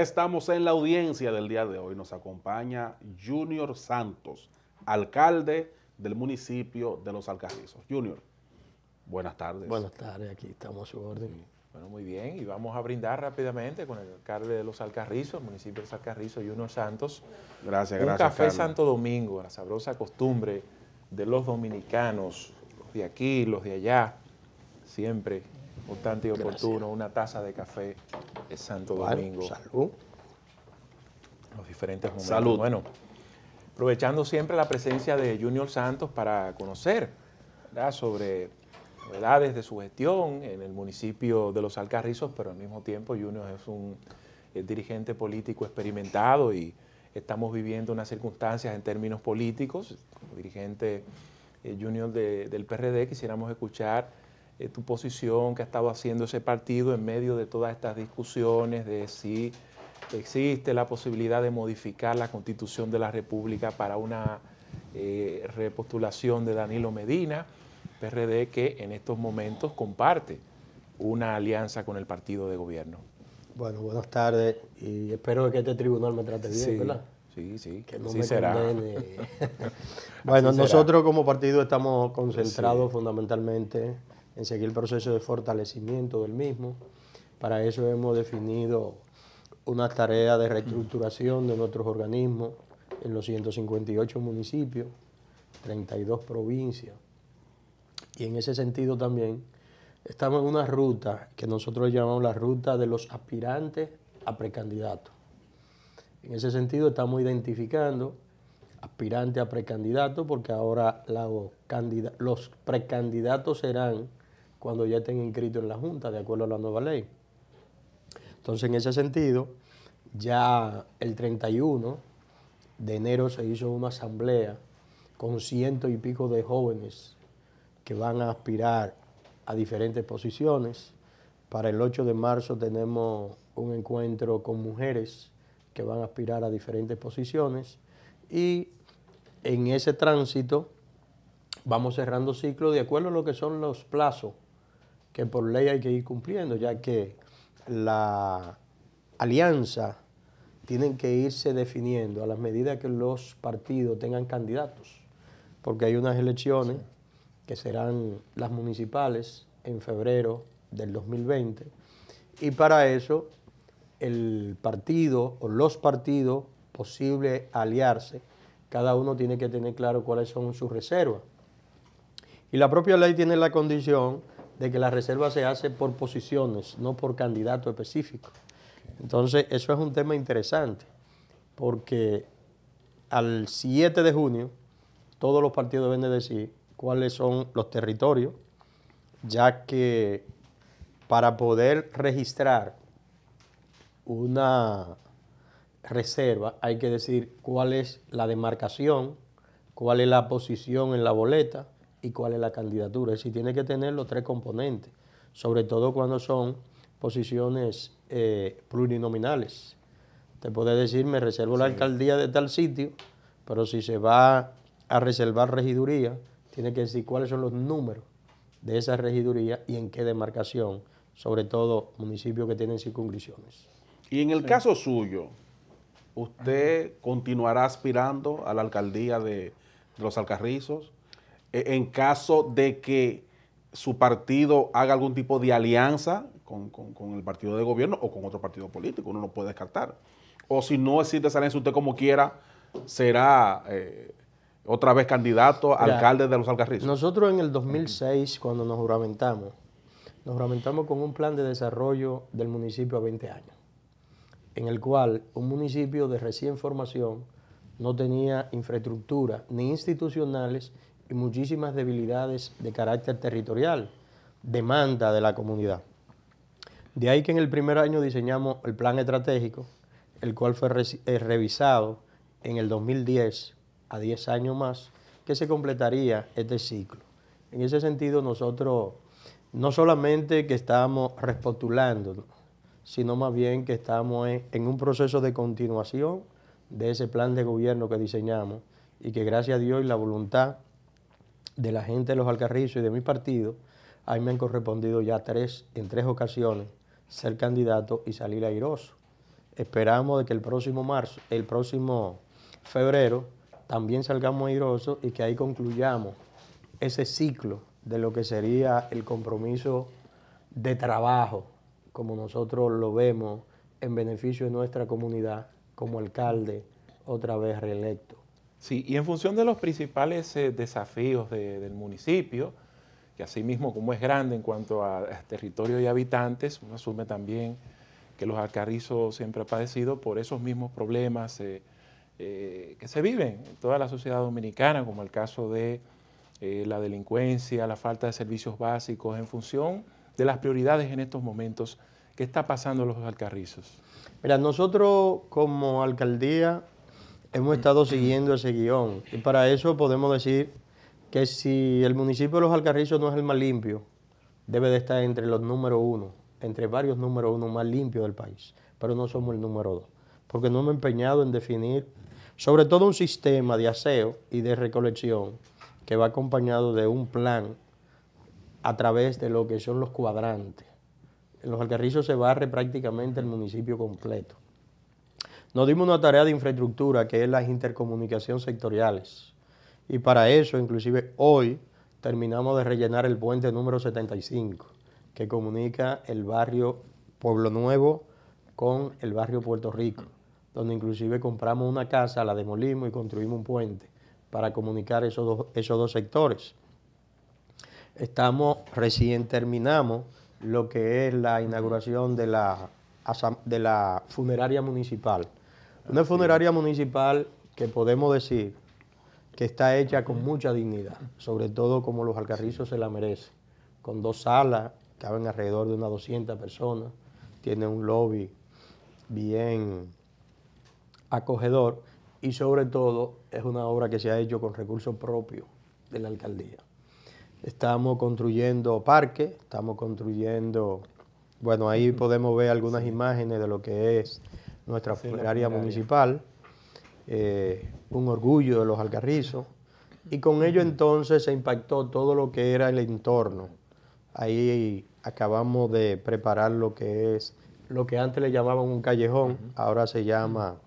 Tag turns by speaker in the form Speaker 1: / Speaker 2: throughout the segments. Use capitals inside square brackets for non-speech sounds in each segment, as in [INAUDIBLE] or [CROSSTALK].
Speaker 1: estamos en la audiencia del día de hoy. Nos acompaña Junior Santos, alcalde del municipio de Los Alcarrizos.
Speaker 2: Junior, buenas tardes. Buenas
Speaker 3: tardes, aquí estamos a su orden.
Speaker 2: Bueno, muy bien, y vamos a brindar rápidamente con el alcalde de Los Alcarrizos, el municipio de Los Alcarrizos, Junior Santos.
Speaker 1: Gracias, gracias. Un café Santo
Speaker 2: Domingo, la sabrosa costumbre de los dominicanos, los de aquí, los de allá, siempre constante y oportuno, una taza de café es Santo Domingo. Salud. Los diferentes momentos. Salud. Bueno, aprovechando siempre la presencia de Junior Santos para conocer sobre novedades de su gestión en el municipio de Los Alcarrizos, pero al mismo tiempo Junior es un dirigente político experimentado y estamos viviendo unas circunstancias en términos políticos. Como dirigente eh, Junior del PRD, quisiéramos escuchar eh, tu posición que ha estado haciendo ese partido en medio de todas estas discusiones de si existe la posibilidad de modificar la constitución de la República para una eh, repostulación de Danilo Medina, PRD que en estos momentos comparte una alianza con el partido de
Speaker 3: gobierno. Bueno, buenas tardes y espero que este tribunal me trate bien, ¿verdad? Sí, sí, que [LAUGHS] [LAUGHS] bueno, nosotros como partido estamos concentrados fundamentalmente en seguir el proceso de fortalecimiento del mismo. Para eso hemos definido una tarea de reestructuración de nuestros organismos en los 158 municipios, 32 provincias. Y en ese sentido también estamos en una ruta que nosotros llamamos la ruta de los aspirantes a precandidatos. En ese sentido estamos identificando aspirantes a precandidatos porque ahora los precandidatos serán cuando ya estén inscritos en la Junta, de acuerdo a la nueva ley. Entonces, en ese sentido, ya el 31 de enero se hizo una asamblea con ciento y pico de jóvenes que van a aspirar a diferentes posiciones. Para el 8 de marzo tenemos un encuentro con mujeres que van a aspirar a diferentes posiciones y en ese tránsito vamos cerrando ciclo de acuerdo a lo que son los plazos que por ley hay que ir cumpliendo, ya que la alianza tienen que irse definiendo a la medida que los partidos tengan candidatos, porque hay unas elecciones que serán las municipales en febrero del 2020, y para eso el partido o los partidos posible aliarse, cada uno tiene que tener claro cuáles son sus reservas. Y la propia ley tiene la condición de que la reserva se hace por posiciones, no por candidato específico. Entonces, eso es un tema interesante, porque al 7 de junio todos los partidos deben de decir cuáles son los territorios, ya que para poder registrar una reserva hay que decir cuál es la demarcación, cuál es la posición en la boleta, y cuál es la candidatura. Es decir, tiene que tener los tres componentes, sobre todo cuando son posiciones eh, plurinominales. Te puede decir, me reservo la alcaldía de tal sitio, pero si se va a reservar regiduría, tiene que decir cuáles son los números de esa regiduría y en qué demarcación, sobre todo municipios que tienen circunscripciones.
Speaker 1: Y en el caso suyo, ¿usted continuará aspirando a la alcaldía de los Alcarrizos? E, en caso de que su partido haga algún tipo de alianza con, el partido de gobierno o con otro partido político, uno lo puede descartar. O si no existe esa usted como quiera será eh, otra vez candidato a alcalde de los Alcarrizos.
Speaker 3: Nosotros en el 2006, cuando nos juramentamos, nos juramentamos con un plan de desarrollo del municipio a 20 años, en el cual un municipio de recién formación no tenía infraestructura ni institucionales y muchísimas debilidades de carácter territorial, demanda de la comunidad. De ahí que en el primer año diseñamos el plan estratégico, el cual fue eh, revisado en el 2010 a 10 años más, que se completaría este ciclo. En ese sentido, nosotros no solamente que estamos repostulando, sino más bien que estamos en un proceso de continuación de ese plan de gobierno que diseñamos y que gracias a Dios y la voluntad de la gente de los Alcarrizos y de mi partido, ahí me han correspondido ya tres, en tres ocasiones ser candidato y salir airoso. Esperamos de que el próximo marzo, el próximo febrero, también salgamos airosos y que ahí concluyamos ese ciclo de lo que sería el compromiso de trabajo, como nosotros lo vemos en beneficio de nuestra comunidad como alcalde otra vez
Speaker 2: reelecto. Sí, y en función de los principales eh, desafíos del municipio, que asimismo como es grande en cuanto a, territorio y habitantes, asume también que los alcarrizos siempre ha padecido por esos mismos problemas eh, eh, que se viven en toda la sociedad dominicana, como el caso de la delincuencia, la falta de servicios básicos, en función de las prioridades en estos momentos. ¿Qué está
Speaker 3: pasando en los alcarrizos? Mira, nosotros como alcaldía hemos mm, estado mm. siguiendo ese guión. Y para eso podemos decir que si el municipio de Los Alcarrizos no es el más limpio, debe de estar entre los número uno, entre varios números uno más limpios del país, pero no somos el número dos, porque no hemos empeñado en definir sobre todo un sistema de aseo y de recolección que va acompañado de un plan a través de lo que son los cuadrantes. En los Alcarrizos se barre prácticamente el municipio completo. Nos dimos una tarea de infraestructura que es las intercomunicaciones sectoriales. Y para eso, inclusive hoy, terminamos de rellenar el puente número 75, que comunica el barrio Pueblo Nuevo con el barrio Puerto Rico, donde inclusive compramos una casa, la demolimos y construimos un puente para comunicar esos dos, esos dos sectores. Estamos, recién terminamos lo que es la inauguración de la funeraria municipal, una funeraria municipal que podemos decir que está hecha con mucha dignidad, sobre todo como los alcarrizos se la merecen, con dos salas, que caben alrededor de unas 200 personas, tiene un lobby bien acogedor y sobre todo es una obra que se ha hecho con recursos propios de la alcaldía. Estamos construyendo parques, estamos construyendo, bueno, ahí podemos ver algunas imágenes de lo que es nuestra funeraria municipal, eh, un orgullo de los algarrizos. y con ello entonces se impactó todo lo que era el entorno. Ahí acabamos de preparar lo que es, lo que antes le llamaban un callejón, ahora se llama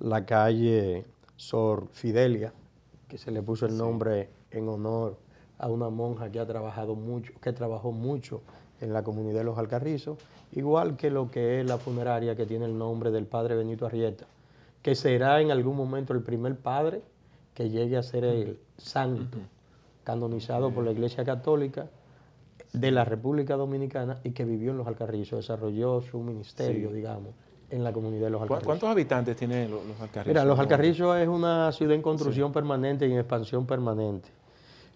Speaker 3: la calle Sor Fidelia, que se le puso el nombre en honor a una monja que ha trabajado mucho, que trabajó mucho en la comunidad de Los Alcarrizos, igual que lo que es la funeraria que tiene el nombre del padre Benito Arrieta, que será en algún momento el primer padre que llegue a ser el santo, canonizado por la Iglesia Católica de la República Dominicana y que vivió en Los Alcarrizos, desarrolló su ministerio, digamos, en la comunidad de Los Alcarrizos. ¿Cuántos habitantes tienen Los Alcarrizos? Mira, Los Alcarrizos es una ciudad en construcción permanente y en expansión permanente.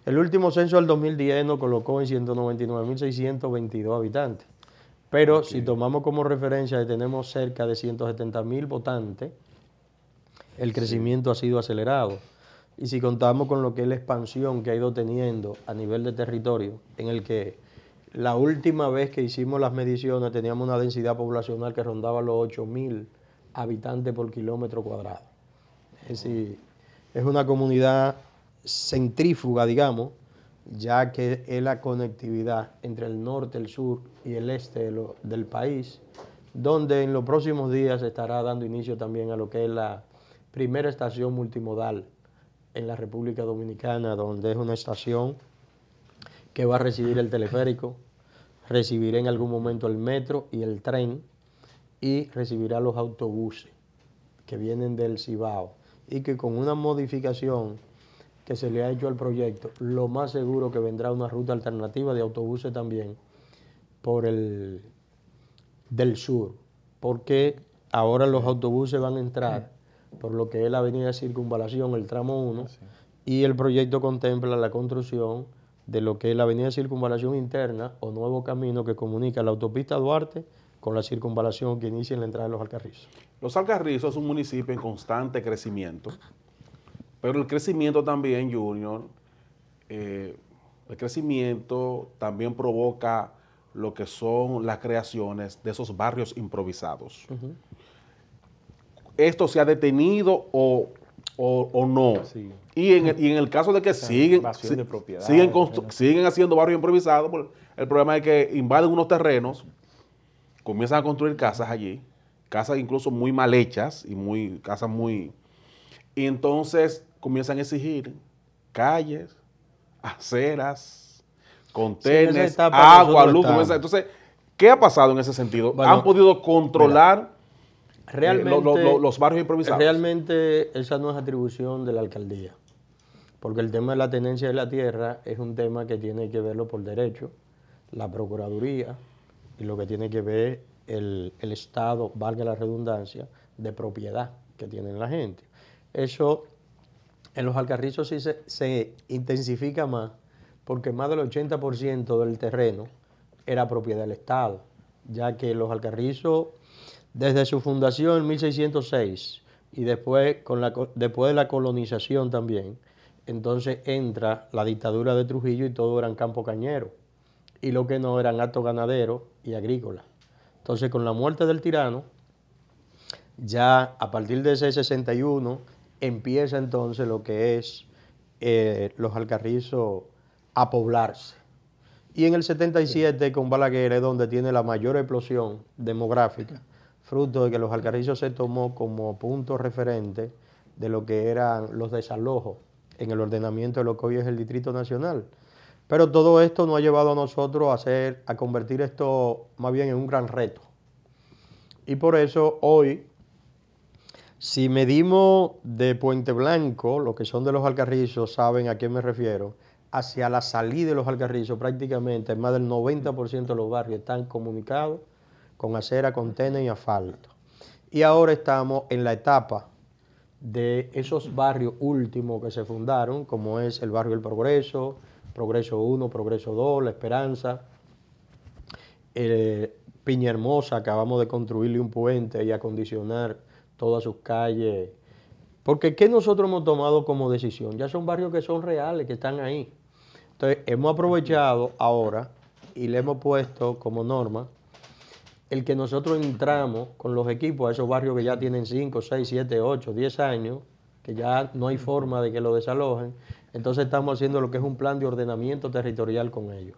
Speaker 3: El último censo del 2010 nos colocó en 199.622 habitantes. Pero si tomamos como referencia que tenemos cerca de 170.000 votantes, el crecimiento ha sido acelerado. Y si contamos con lo que es la expansión que ha ido teniendo a nivel de territorio, en el que la última vez que hicimos las mediciones teníamos una densidad poblacional que rondaba los 8.000 habitantes por kilómetro cuadrado. Es decir, es una comunidad centrífuga, digamos, ya que es la conectividad entre el norte, el sur y el este del país, donde en los próximos días se estará dando inicio también a lo que es la primera estación multimodal en la República Dominicana, donde es una estación que va a recibir el teleférico, recibirá en algún momento el metro y el tren y recibirá los autobuses que vienen del Cibao y que con una modificación que se le ha hecho al proyecto, lo más seguro que vendrá una ruta alternativa de autobuses también por el del sur, porque ahora los autobuses van a entrar por lo que es la avenida Circunvalación, el tramo 1, y el proyecto contempla la construcción de lo que es la avenida Circunvalación Interna o nuevo camino que comunica la autopista Duarte con la circunvalación que inicia en la entrada de los Alcarrizos.
Speaker 1: Los Alcarrizos es un municipio en constante crecimiento pero el crecimiento también, Junior, eh, el crecimiento también provoca lo que son las creaciones de esos barrios improvisados. ¿Esto se ha detenido o, no? Y, en el, caso de que siguen, siguen, siguen haciendo barrios improvisados, pues, el problema es que invaden unos terrenos, comienzan a construir casas allí, casas incluso muy mal hechas y muy casas muy y entonces comienzan a exigir calles, aceras, contenedores, agua, luz. Entonces, ¿qué ha pasado en ese sentido? ¿Han podido controlar eh, los barrios improvisados?
Speaker 3: Realmente esa no es atribución de la alcaldía, porque el tema de la tenencia de la tierra es un tema que tiene que verlo por derecho, la Procuraduría y lo que tiene que ver el, el Estado, valga la redundancia, de propiedad que tienen la gente. Eso en los alcarrizos se, intensifica más, porque más del 80% del terreno era propiedad del Estado, ya que los alcarrizos, desde su fundación en 1606 y después, con la, después de la colonización también, entonces entra la dictadura de Trujillo y todo eran campo cañero, y lo que no eran actos ganaderos y agrícolas. Entonces, con la muerte del tirano, ya a partir de ese 61, empieza entonces lo que es eh, los alcarrizos a poblarse. Y en el 77 con Balaguer es donde tiene la mayor explosión demográfica, fruto de que los alcarrizos se tomó como punto referente de lo que eran los desalojos en el ordenamiento de lo que hoy es el Distrito Nacional. Pero todo esto nos ha llevado a nosotros a, hacer, a convertir esto más bien en un gran reto. Y por eso hoy si medimos de Puente Blanco, los que son de los Alcarrizos saben a qué me refiero, hacia la salida de los Alcarrizos prácticamente más del 90% de los barrios están comunicados con acera, con y asfalto. Y ahora estamos en la etapa de esos barrios últimos que se fundaron, como es el barrio El Progreso, Progreso 1, Progreso 2, La Esperanza, eh, Piña Hermosa, acabamos de construirle un puente y acondicionar todas sus calles. Porque ¿qué nosotros hemos tomado como decisión? Ya son barrios que son reales, que están ahí. Entonces, hemos aprovechado ahora y le hemos puesto como norma el que nosotros entramos con los equipos a esos barrios que ya tienen 5, 6, 7, 8, 10 años, que ya no hay forma de que lo desalojen, entonces estamos haciendo lo que es un plan de ordenamiento territorial con ellos.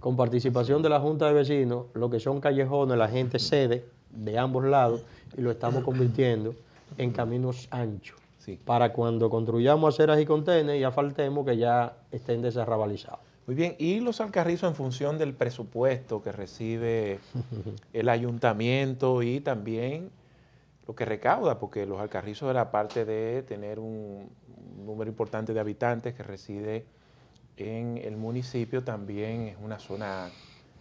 Speaker 3: Con participación de la Junta de Vecinos, lo que son callejones, la gente cede, de ambos lados y lo estamos convirtiendo en caminos anchos. Para cuando construyamos aceras y contenes ya faltemos que ya estén desarrabalizados. Muy bien, y los alcarrizos en función del presupuesto que recibe [LAUGHS]
Speaker 2: el ayuntamiento y también lo que recauda, porque los alcarrizos la parte de tener un número importante de habitantes que reside en el municipio, también es una zona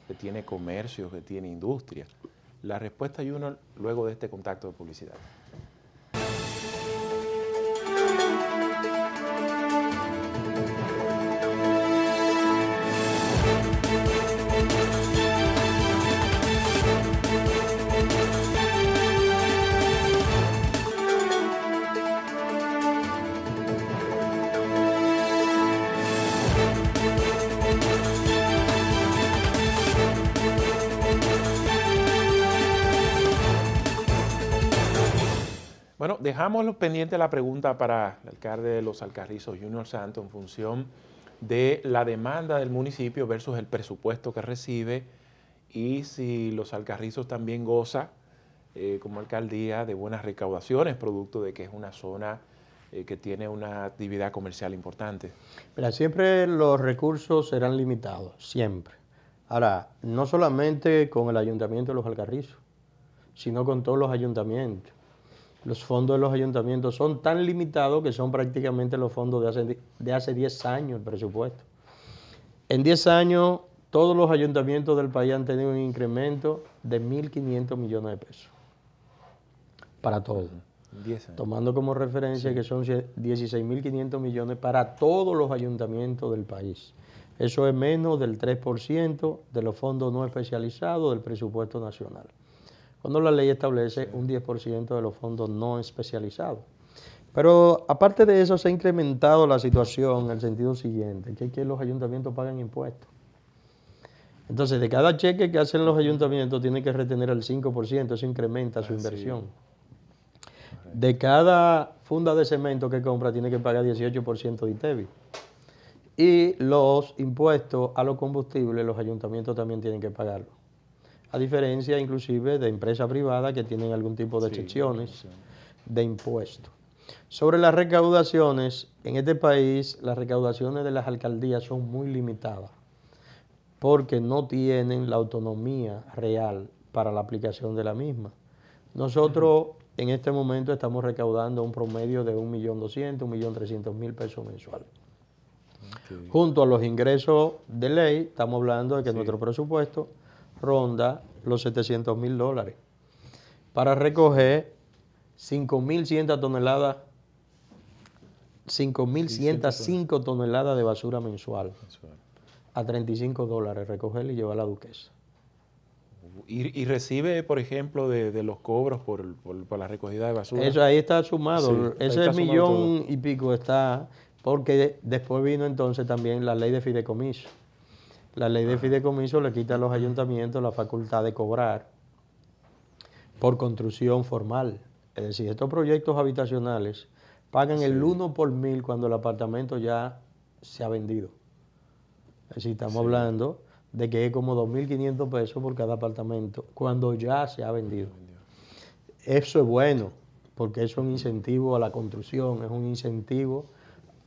Speaker 2: que tiene comercio, que tiene industria. La respuesta uno luego de este contacto de publicidad. dejamos pendiente la pregunta para el alcalde de Los Alcarrizos, Junior Santos, en función de la demanda del municipio versus el presupuesto que recibe y si Los Alcarrizos también goza eh, como alcaldía de buenas recaudaciones, producto de que es una zona eh, que tiene una actividad comercial importante.
Speaker 3: Mira, siempre los recursos serán limitados, siempre. Ahora, no solamente con el ayuntamiento de Los Alcarrizos, sino con todos los ayuntamientos los fondos de los ayuntamientos son tan limitados que son prácticamente los fondos de hace, de 10 años el presupuesto. En 10 años todos los ayuntamientos del país han tenido un incremento de 1.500 millones de pesos para todos. Tomando como referencia que son 16.500 millones para todos los ayuntamientos del país. Eso es menos del 3% de los fondos no especializados del presupuesto nacional cuando la ley establece un 10% de los fondos no especializados. Pero aparte de eso, se ha incrementado la situación en el sentido siguiente, que es que los ayuntamientos pagan impuestos. Entonces, de cada cheque que hacen los ayuntamientos, tienen que retener el 5%, eso incrementa su inversión. De cada funda de cemento que compra, tiene que pagar 18% de ITEBI. Y los impuestos a los combustibles, los ayuntamientos también tienen que pagarlos a diferencia inclusive de empresas privadas que tienen algún tipo de excepciones de impuestos. Sobre las recaudaciones, en este país las recaudaciones de las alcaldías son muy limitadas porque no tienen la autonomía real para la aplicación de la misma.
Speaker 2: Nosotros
Speaker 3: en este momento estamos recaudando un promedio de 1.200.000, 1.300.000 pesos mensuales. Junto a los ingresos de ley, estamos hablando de que nuestro presupuesto ronda los 700 mil dólares para recoger 5.100 toneladas, 5.105 toneladas de basura mensual a 35 dólares, recogerla y llevarla a la duquesa. Y,
Speaker 2: recibe, por ejemplo, de, los cobros por, la recogida de basura. Eso ahí está sumado. Ese millón
Speaker 3: y pico está, porque después vino entonces también la ley de fideicomiso. La ley de fideicomiso le quita a los ayuntamientos la facultad de cobrar por construcción formal. Es decir, estos proyectos habitacionales pagan el 1 por mil cuando el apartamento ya se ha vendido. Es decir, estamos hablando de que es como 2.500 pesos por cada apartamento cuando ya se ha vendido. Eso es bueno, porque es un incentivo a la construcción, es un incentivo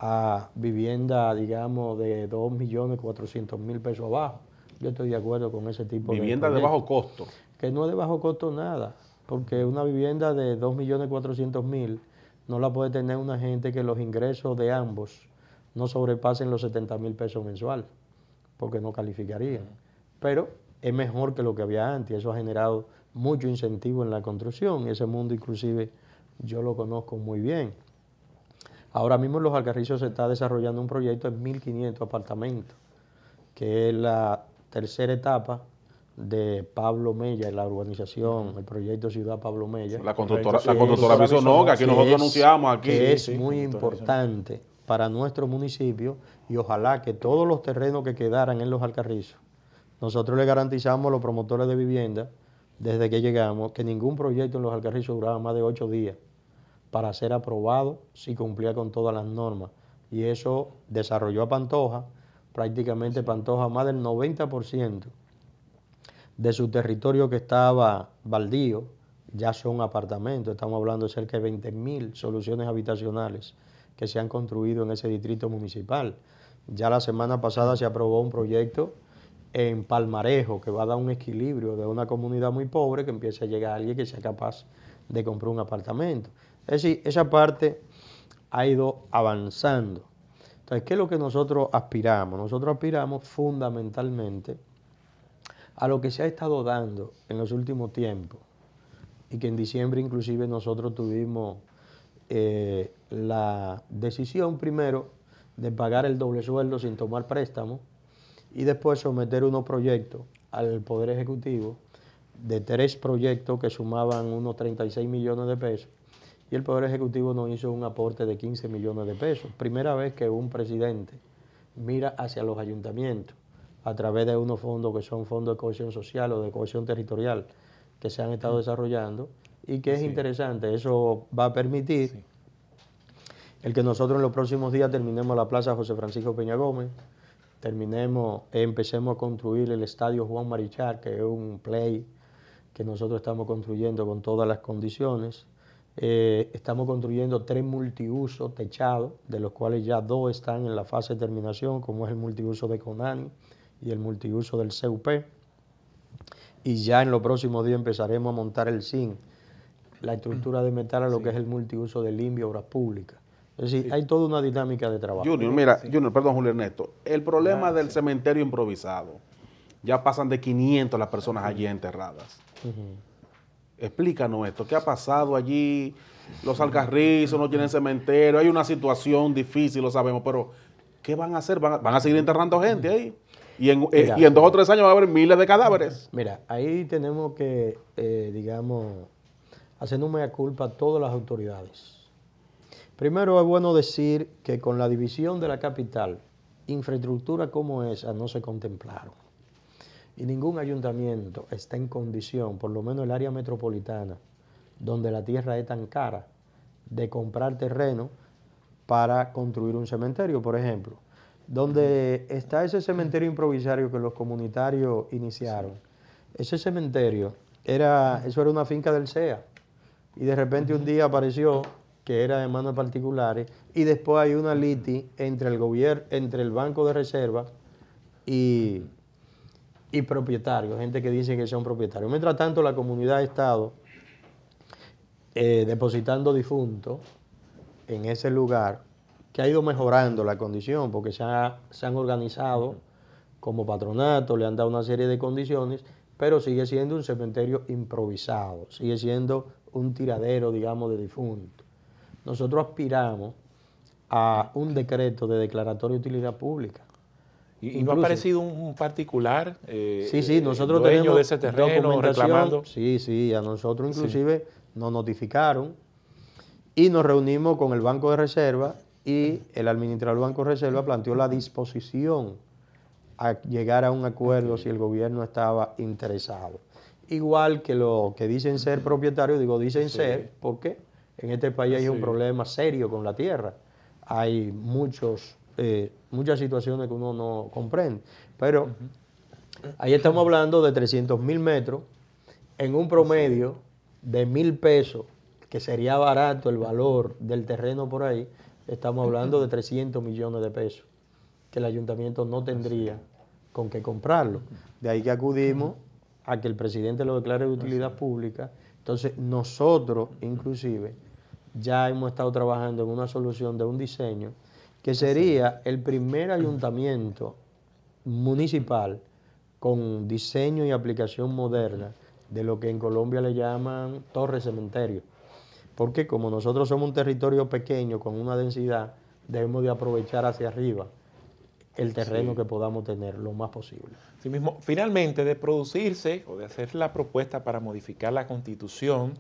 Speaker 3: a vivienda, digamos, de 2.400.000 pesos abajo. Yo estoy de acuerdo con ese tipo de... Vivienda de bajo costo. Que no es de bajo costo nada, porque una vivienda de 2.400.000 no la puede tener una gente que los ingresos de ambos no sobrepasen los 70.000 pesos mensual, porque no calificarían. Pero es mejor que lo que había antes, eso ha generado mucho incentivo en la construcción, ese mundo inclusive yo lo conozco muy bien. Ahora mismo en Los Alcarrizos se está desarrollando un proyecto de 1.500 apartamentos, que es la tercera etapa de Pablo Mella, la urbanización, el proyecto Ciudad Pablo Mella. La constructora, la constructora que nosotros anunciamos. Aquí. Que es muy importante para nuestro municipio y ojalá que todos los terrenos que quedaran en los Alcarrizos, nosotros le garantizamos a los promotores de vivienda, desde que llegamos, que ningún proyecto en los Alcarrizos duraba más de ocho días para ser aprobado si cumplía con todas las normas. Y eso desarrolló a Pantoja, prácticamente Pantoja más del 90% de su territorio que estaba baldío, ya son apartamentos, estamos hablando de cerca de 20.000 soluciones habitacionales que se han construido en ese distrito municipal. Ya la semana pasada se aprobó un proyecto en Palmarejo que va a dar un equilibrio de una comunidad muy pobre que empiece a llegar alguien que sea capaz de comprar un apartamento. Es decir, esa parte ha ido avanzando. Entonces, ¿qué es lo que nosotros aspiramos? Nosotros aspiramos fundamentalmente a lo que se ha estado dando en los últimos tiempos y que en diciembre inclusive nosotros tuvimos eh, la decisión primero de pagar el doble sueldo sin tomar préstamo y después someter unos proyectos al Poder Ejecutivo de tres proyectos que sumaban unos 36 millones de pesos y el Poder Ejecutivo nos hizo un aporte de 15 millones de pesos. Primera vez que un presidente mira hacia los ayuntamientos a través de unos fondos que son fondos de cohesión social o de cohesión territorial que se han estado mm. desarrollando y que es interesante. Eso va a permitir el que nosotros en los próximos días terminemos la Plaza José Francisco Peña Gómez, terminemos, empecemos a construir el Estadio Juan Marichal, que es un play que nosotros estamos construyendo con todas las condiciones. Eh, estamos construyendo tres multiusos techados, de los cuales ya dos están en la fase de terminación, como es el multiuso de Conani y el multiuso del CUP. Y ya en los próximos días empezaremos a montar el SIN, la estructura de metal a lo que es el multiuso de limpio Obras Públicas. Es decir, hay toda una dinámica de trabajo. Junior, mira, Junior, perdón, Julio Ernesto, el problema del
Speaker 1: cementerio improvisado, ya pasan de 500 las personas allí enterradas. Explícanos esto, ¿qué ha pasado allí? Los alcarrizos no tienen cementerio, hay una situación difícil, lo sabemos, pero ¿qué van a hacer? ¿Van a, seguir enterrando gente ahí? Eh, y en, dos o tres años va a haber miles de cadáveres.
Speaker 3: Mira, ahí tenemos que, eh, digamos, hacer un mea culpa a todas las autoridades. Primero es bueno decir que con la división de la capital, infraestructura como esa no se contemplaron. Y ningún ayuntamiento está en condición, por lo menos el área metropolitana, donde la tierra es tan cara, de comprar terreno para construir un cementerio, por ejemplo. Donde está ese cementerio improvisario que los comunitarios iniciaron. Ese cementerio era, eso era una finca del CEA. Y de repente un día apareció que era de manos particulares, y después hay una liti entre el gobierno, entre el Banco de Reserva y, y propietarios, gente que dice que son propietarios. Mientras tanto, la comunidad ha estado eh, depositando difuntos en ese lugar, que ha ido mejorando la condición, porque se, se han organizado como patronato, le han dado una serie de condiciones, pero sigue siendo un cementerio improvisado, sigue siendo un tiradero, digamos, de difuntos. Nosotros aspiramos a un decreto de declaratoria de utilidad pública ¿Y, no ha parecido
Speaker 2: un, particular? Eh, sí, sí, eh, nosotros tenemos de ese terreno reclamando.
Speaker 3: Sí, sí, a nosotros inclusive nos notificaron y nos reunimos con el Banco de Reserva y el administrador del Banco de Reserva planteó la disposición a llegar a un acuerdo si el gobierno estaba interesado. Igual que lo que dicen ser propietarios, digo dicen ser porque en este país hay un problema serio con la tierra. Hay muchos eh, muchas situaciones que uno no comprende. Pero ahí estamos hablando de 300 mil metros en un promedio de mil pesos, que sería barato el valor del terreno por ahí, estamos hablando de 300 millones de pesos que el ayuntamiento no tendría con qué comprarlo. De ahí que acudimos a que el presidente lo declare de utilidad pública. Entonces nosotros inclusive ya hemos estado trabajando en una solución de un diseño que sería el primer ayuntamiento municipal con diseño y aplicación moderna de lo que en Colombia le llaman torre cementerio. Porque como nosotros somos un territorio pequeño con una densidad, debemos de aprovechar hacia arriba el terreno que podamos tener lo más posible. finalmente, de producirse o de hacer la propuesta para modificar
Speaker 2: la constitución,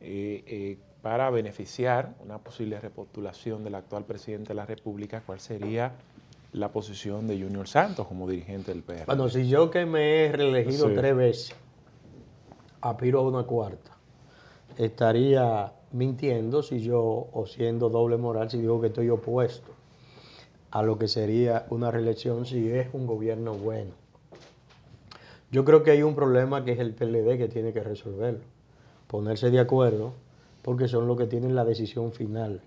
Speaker 2: eh, eh, para beneficiar una posible repostulación del actual presidente de la República, cuál sería la posición de Junior Santos como dirigente del PR. Bueno, si
Speaker 3: yo que me he reelegido tres veces, apiro a una cuarta, estaría mintiendo si yo, o siendo doble moral, si digo que estoy opuesto a lo que sería una reelección si es un gobierno bueno. Yo creo que hay un problema que es el PLD que tiene que resolverlo. Ponerse de acuerdo porque son los que tienen la decisión final.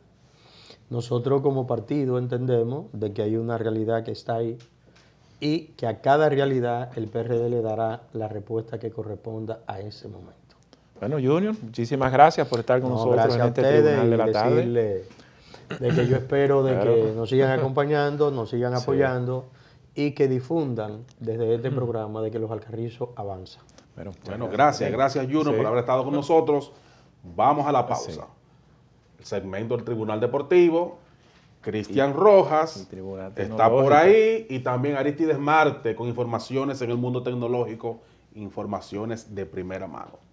Speaker 3: Nosotros como partido entendemos de que hay una realidad que está ahí y que a cada realidad el PRD le dará la respuesta que corresponda a ese momento.
Speaker 2: Bueno, Junior, muchísimas gracias por estar con nosotros en este tribunal de la tarde.
Speaker 3: De que yo espero de que nos sigan acompañando, nos sigan apoyando y que difundan desde este mm. programa de que los alcarrizos avanza.
Speaker 2: Bueno, bueno gracias, gracias
Speaker 3: Junior por haber
Speaker 1: estado con nosotros. Vamos a la pausa. El segmento del Tribunal Deportivo. Cristian Rojas está por ahí y también Aristides Marte con informaciones en el mundo tecnológico, informaciones de primera mano.